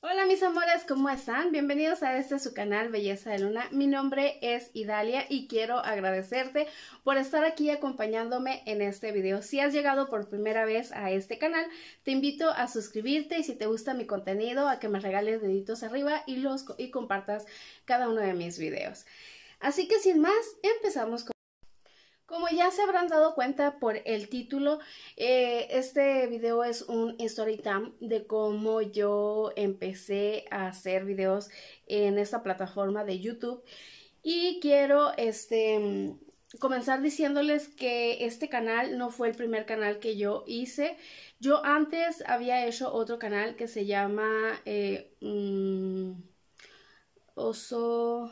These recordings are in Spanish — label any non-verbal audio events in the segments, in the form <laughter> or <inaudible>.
Hola mis amores, ¿cómo están? Bienvenidos a este su canal Belleza de Luna. Mi nombre es Idalia y quiero agradecerte por estar aquí acompañándome en este video. Si has llegado por primera vez a este canal, te invito a suscribirte y si te gusta mi contenido, a que me regales deditos arriba y, los, y compartas cada uno de mis videos. Así que sin más, empezamos con como ya se habrán dado cuenta por el título, eh, este video es un story time de cómo yo empecé a hacer videos en esta plataforma de YouTube. Y quiero este, comenzar diciéndoles que este canal no fue el primer canal que yo hice. Yo antes había hecho otro canal que se llama eh, mm, Oso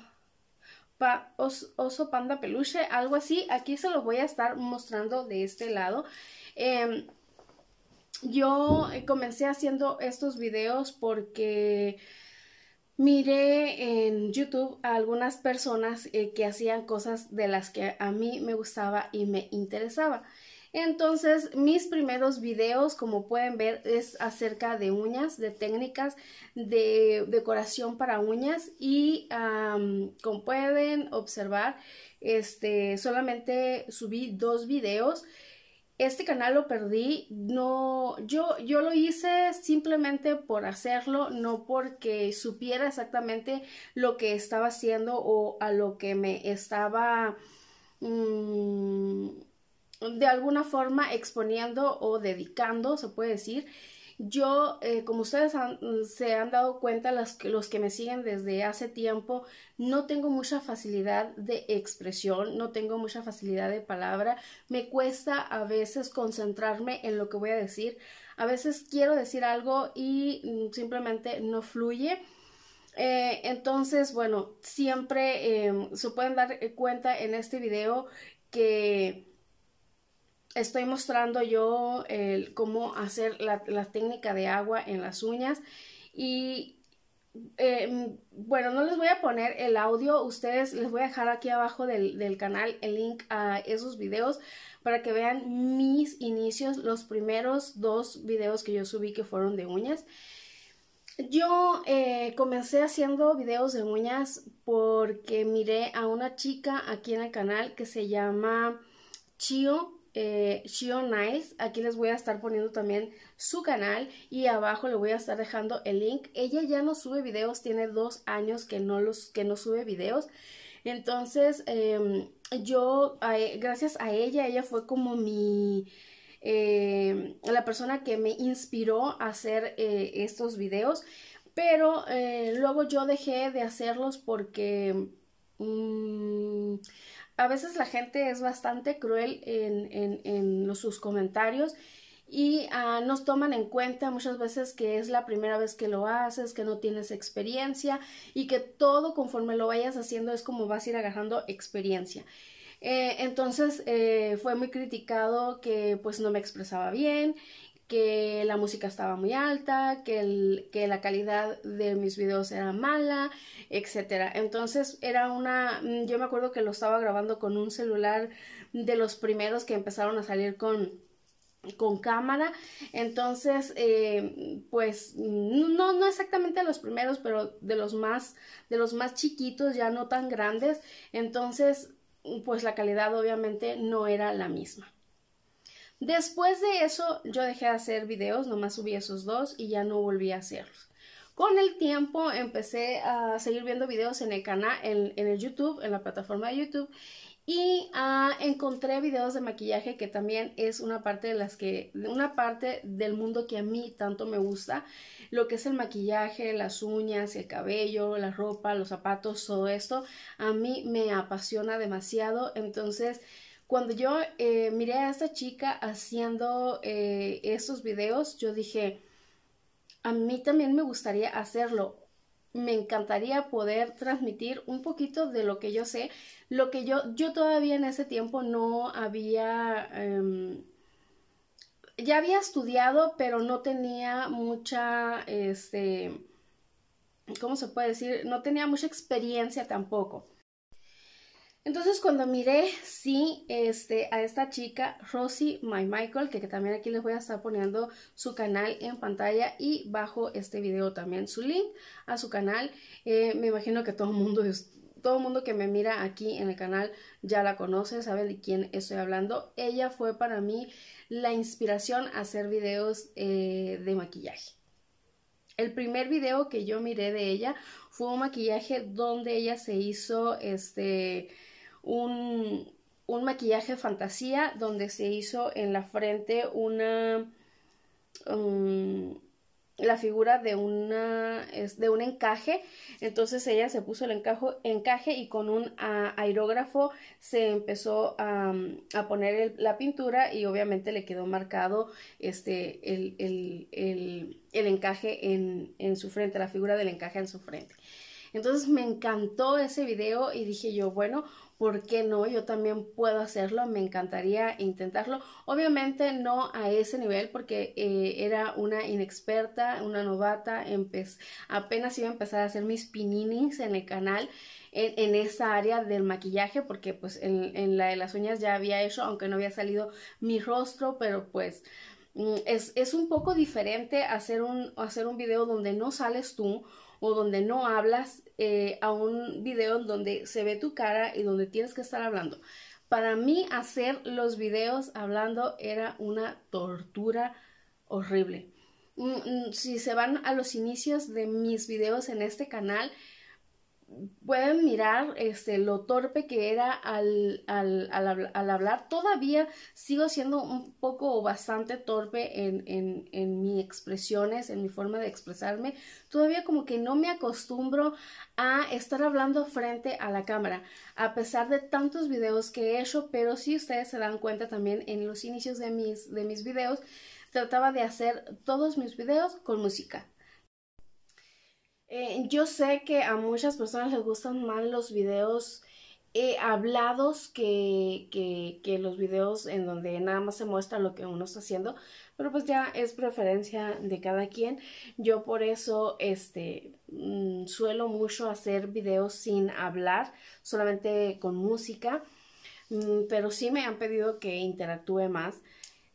oso panda peluche, algo así. Aquí se lo voy a estar mostrando de este lado. Em, yo comencé haciendo estos videos porque miré en YouTube a algunas personas eh, que hacían cosas de las que a mí me gustaba y me interesaba. Entonces, mis primeros videos, como pueden ver, es acerca de uñas, de técnicas de decoración para uñas y como pueden observar, este, solamente subí dos videos. Este canal lo perdí, no, yo, yo lo hice simplemente por hacerlo, no porque supiera exactamente lo que estaba haciendo o a lo que me estaba... Mm, de alguna forma exponiendo o dedicando, se puede decir. Yo, eh, como ustedes se han dado cuenta, los que me siguen desde hace tiempo, no tengo mucha facilidad de expresión, no tengo mucha facilidad de palabra, me cuesta a veces concentrarme en lo que voy a decir, a veces quiero decir algo y mm, simplemente no fluye. Eh, entonces, bueno, siempre em, se pueden dar eh, cuenta en este video que estoy mostrando yo cómo hacer la, técnica de agua en las uñas y em, bueno, no les voy a poner el audio, ustedes les voy a dejar aquí abajo del, canal el link a esos videos para que vean mis inicios, los primeros dos videos que yo subí que fueron de uñas. Yo eh, comencé haciendo videos de uñas porque miré a una chica aquí en el canal que se llama Chio eh, Shion Niles. Aquí les voy a estar poniendo también su canal y abajo le voy a estar dejando el link. Ella ya no sube videos, tiene dos años que no, los, que no sube videos. Entonces, em, yo, e, gracias a ella, ella fue como mi... Em, la persona que me inspiró a hacer eh, estos videos pero eh, luego yo dejé de hacerlos porque mm, a veces la gente es bastante cruel en, sus comentarios y ah, nos toman en cuenta muchas veces que es la primera vez que lo haces, que no tienes experiencia y que todo conforme lo vayas haciendo es como vas a ir agarrando experiencia. Eh, entonces eh, fue muy criticado que pues no me expresaba bien que la música estaba muy alta, que, que la calidad de mis videos era mala, etc. Entonces era una, mm, yo me acuerdo que lo estaba grabando con un celular de los primeros que empezaron a salir con, cámara entonces eh, pues no no exactamente los primeros pero de los más de los más chiquitos ya no tan grandes entonces pues la calidad obviamente no era la misma Después de eso yo dejé de hacer videos, nomás subí esos dos y ya no volví a hacerlos. Con el tiempo empecé a seguir viendo videos en el canal, en, el YouTube, en la plataforma de YouTube y ah, encontré videos de maquillaje que también es una parte de las que, una parte del mundo que a mí tanto me gusta, lo que es el maquillaje, las uñas, el cabello, la ropa, los zapatos, todo esto, a mí me apasiona demasiado, entonces cuando yo eh, miré a esta chica haciendo eh, esos videos, yo dije, a mí también me gustaría hacerlo. Me encantaría poder transmitir un poquito de lo que yo sé, lo que yo, yo todavía en ese tiempo no había... Em, ya había estudiado, pero no tenía mucha, este, ¿cómo se puede decir? No tenía mucha experiencia tampoco. Entonces cuando miré, sí, este, a esta chica, Rosie My Michael, que, también aquí les voy a estar poniendo su canal en pantalla y bajo este video también su link a su canal. Eh, me imagino que todo el mundo Todo mundo que me mira aquí en el canal ya la conoce, sabe de quién estoy hablando. Ella fue para mí la inspiración a hacer videos eh, de maquillaje. El primer video que yo miré de ella fue un maquillaje donde ella se hizo este un, maquillaje fantasía donde se hizo en la frente una... Um, la figura de una de un encaje entonces ella se puso el encaje y con un aerógrafo se empezó a, poner la pintura y obviamente le quedó marcado este el, el, el encaje en, en, su frente la figura del encaje en su frente entonces me encantó ese video y dije yo bueno ¿por qué no? Yo también puedo hacerlo, me encantaría intentarlo. Obviamente no a ese nivel porque eh, era una inexperta, una novata, apenas iba a empezar a hacer mis pininis en el canal. En, esa área del maquillaje porque pues en, la de las uñas ya había hecho aunque no había salido mi rostro pero pues mm, es, es, un poco diferente hacer un, hacer un video donde no sales tú, o donde no hablas eh, a un video donde se ve tu cara y donde tienes que estar hablando. Para mí hacer los videos hablando era una tortura horrible. Mm, mm, si se van a los inicios de mis videos en este canal, pueden mirar este, lo torpe que era al, hablar. Todavía sigo siendo un poco o bastante torpe en, mis expresiones, en mi forma de expresarme. Todavía como que no me acostumbro a estar hablando frente a la cámara, a pesar de tantos videos que he hecho, pero si ustedes se dan cuenta también en los inicios de mis, de mis videos, trataba de hacer todos mis videos con música eh, yo sé que a muchas personas les gustan más los videos eh, hablados que, los videos en donde nada más se muestra lo que uno está haciendo, pero pues ya es preferencia de cada quien. Yo por eso este, mm, suelo mucho hacer videos sin hablar, solamente con música, mm, pero sí me han pedido que interactúe más,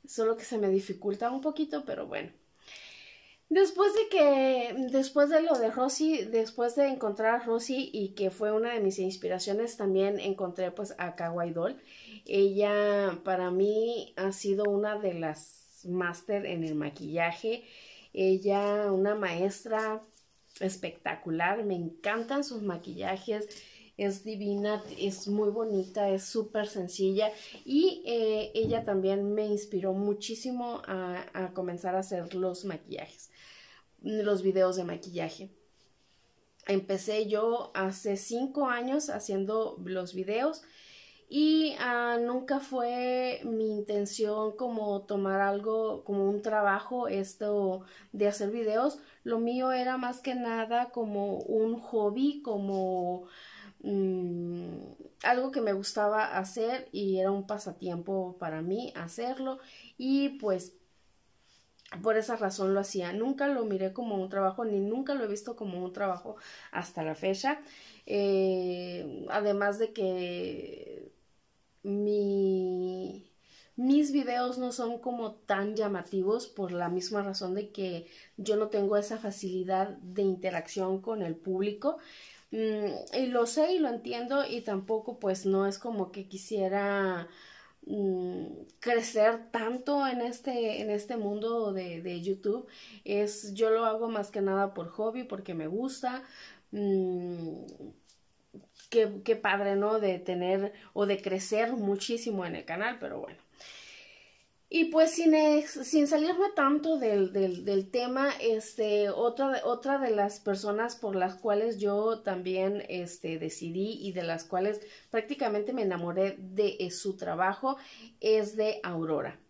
solo que se me dificulta un poquito, pero bueno. Después de que, después de lo de Rosy, después de encontrar a Rosy y que fue una de mis inspiraciones, también encontré pues a Doll. Ella para mí ha sido una de las máster en el maquillaje. Ella, una maestra espectacular, me encantan sus maquillajes es divina, es muy bonita, es súper sencilla y eh, ella también me inspiró muchísimo a, comenzar a hacer los maquillajes, los videos de maquillaje. Empecé yo hace cinco años haciendo los videos y ah, nunca fue mi intención como tomar algo como un trabajo esto de hacer videos lo mío era más que nada como un hobby como Mm, algo que me gustaba hacer y era un pasatiempo para mí hacerlo y pues por esa razón lo hacía. Nunca lo miré como un trabajo, ni nunca lo he visto como un trabajo hasta la fecha. Eh, además de que mi, mis videos no son como tan llamativos por la misma razón de que yo no tengo esa facilidad de interacción con el público. Mm, y lo sé y lo entiendo y tampoco pues no es como que quisiera mm, crecer tanto en este, en este mundo de, YouTube. Es, yo lo hago más que nada por hobby, porque me gusta. Mm, qué, qué padre, ¿no? De tener o de crecer muchísimo en el canal, pero bueno. Y pues sin, sin salirme tanto del, tema, este, otra, otra de las personas por las cuales yo también este, decidí y de las cuales prácticamente me enamoré de, eh, su trabajo es de Aurora.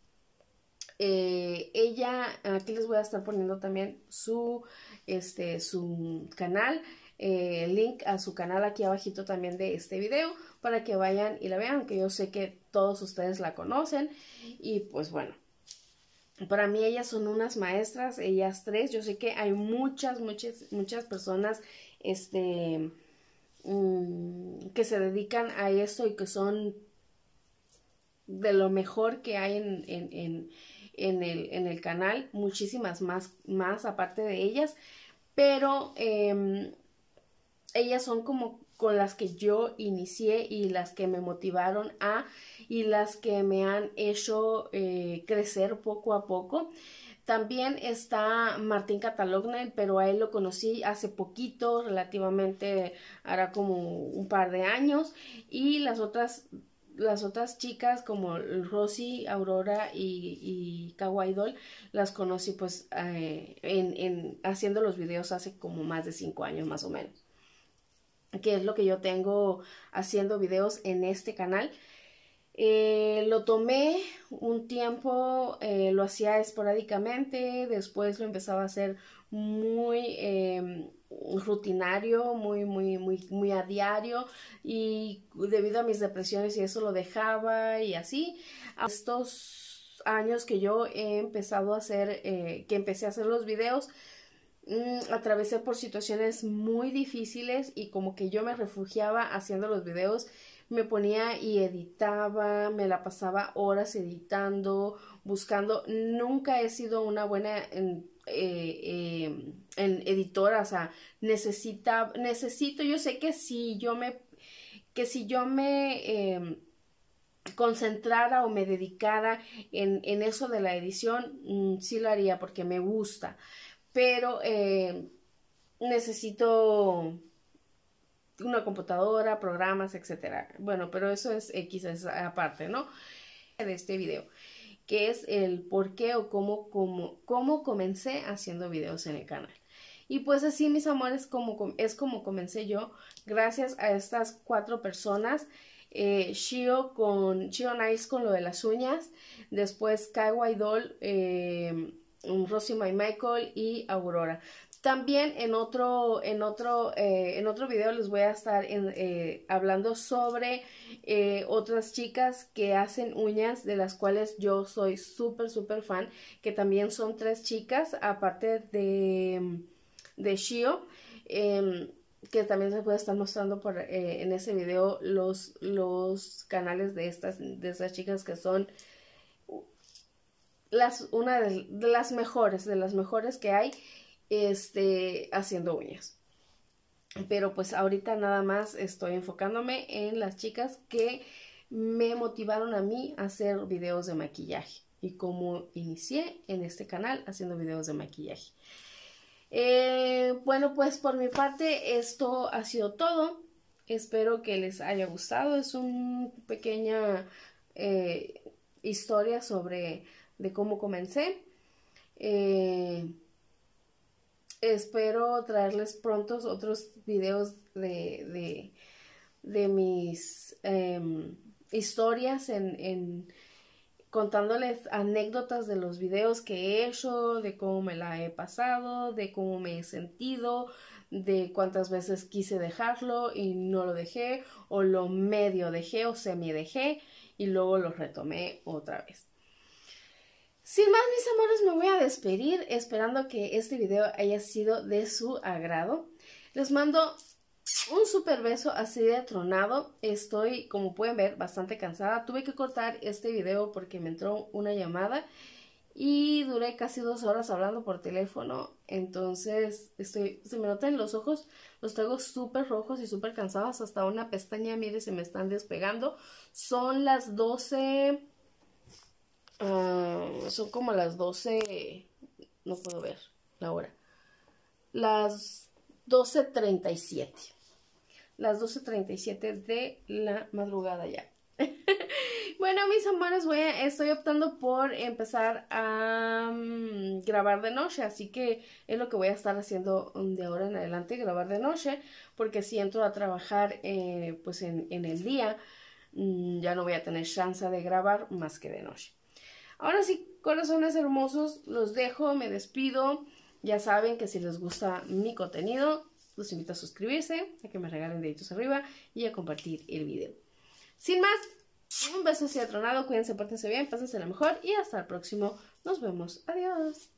Eh, ella, aquí les voy a estar poniendo también su, este, su canal. Eh, link a su canal aquí abajito también de este video para que vayan y la vean, que yo sé que todos ustedes la conocen y pues bueno. Para mí ellas son unas maestras, ellas tres. Yo sé que hay muchas, muchas, muchas personas, este, mm, que se dedican a eso y que son de lo mejor que hay en, en, el, canal, muchísimas más, más aparte de ellas, pero em, ellas son como con las que yo inicié y las que me motivaron a y las que me han hecho eh, crecer poco a poco. También está Martín Catalogna, pero a él lo conocí hace poquito, relativamente hará como un par de años. Y las otras, las otras chicas como Rosy, Aurora y, y las conocí pues eh, en, haciendo los videos hace como más de cinco años más o menos que es lo que yo tengo haciendo videos en este canal. Eh, lo tomé un tiempo, eh, lo hacía esporádicamente, después lo empezaba a hacer muy em, rutinario, muy, muy, muy, muy a diario y debido a mis depresiones y eso lo dejaba y así. Estos años que yo he empezado a hacer, eh, que empecé a hacer los videos, Mm, atravesé por situaciones muy difíciles y como que yo me refugiaba haciendo los videos, me ponía y editaba, me la pasaba horas editando, buscando. Nunca he sido una buena en, eh, em, editora, o sea, necesita, necesito, yo sé que si yo me, que si yo me em, concentrara o me dedicara en, en eso de la edición, mm, sí lo haría porque me gusta pero eh, necesito una computadora, programas, etcétera. Bueno, pero eso es x quizás aparte, ¿no? De este video, que es el por qué o cómo, cómo, comencé haciendo videos en el canal. Y pues así, mis amores, como, es como comencé yo, gracias a estas cuatro personas. Eh, Shio con Shio con lo de las uñas, después Kaiwa Idol eh, Rosy My Michael y Aurora. También en otro, en otro, eh, en otro video les voy a estar eh, hablando sobre eh, otras chicas que hacen uñas, de las cuales yo soy súper, súper fan, que también son tres chicas, aparte de, de Shio, em, que también se puede estar mostrando por, en ese video los, los canales de estas, de estas chicas que son las, una de, las mejores, de las mejores que hay, este, haciendo uñas. Pero pues ahorita nada más estoy enfocándome en las chicas que me motivaron a mí a hacer videos de maquillaje y cómo inicié en este canal haciendo videos de maquillaje. Eh, bueno, pues por mi parte esto ha sido todo. Espero que les haya gustado. Es una pequeña eh, historia sobre de cómo comencé. Eh, espero traerles pronto otros videos de, mis em, historias contándoles anécdotas de los videos que he hecho, de cómo me la he pasado, de cómo me he sentido, de cuántas veces quise dejarlo y no lo dejé, o lo medio dejé o semi dejé y luego lo retomé otra vez. Sin más, mis amores, me voy a despedir esperando que este video haya sido de su agrado. Les mando un super beso así de tronado. Estoy, como pueden ver, bastante cansada. Tuve que cortar este video porque me entró una llamada y duré casi dos horas hablando por teléfono. Entonces, estoy, se me notan los ojos, los tengo súper rojos y súper cansados. Hasta una pestaña, mire, se me están despegando. Son las 12 Ah, son como las 12. No puedo ver la hora. Las 12.37. Las 12.37 de la madrugada ya. <laughs> bueno, mis amores, voy a, estoy optando por empezar a mm, grabar de noche. Así que es lo que voy a estar haciendo mm, de ahora en adelante, grabar de noche. Porque si entro a trabajar eh, pues en el día, mm, ya no voy a tener chance de grabar más que de noche. Ahora sí, corazones hermosos, los dejo, me despido. Ya saben que si les gusta mi contenido, los invito a suscribirse, a que me regalen deditos arriba y a compartir el video. Sin más, un beso así atronado, cuídense, pórtense bien, pásense lo mejor y hasta el próximo. Nos vemos, adiós.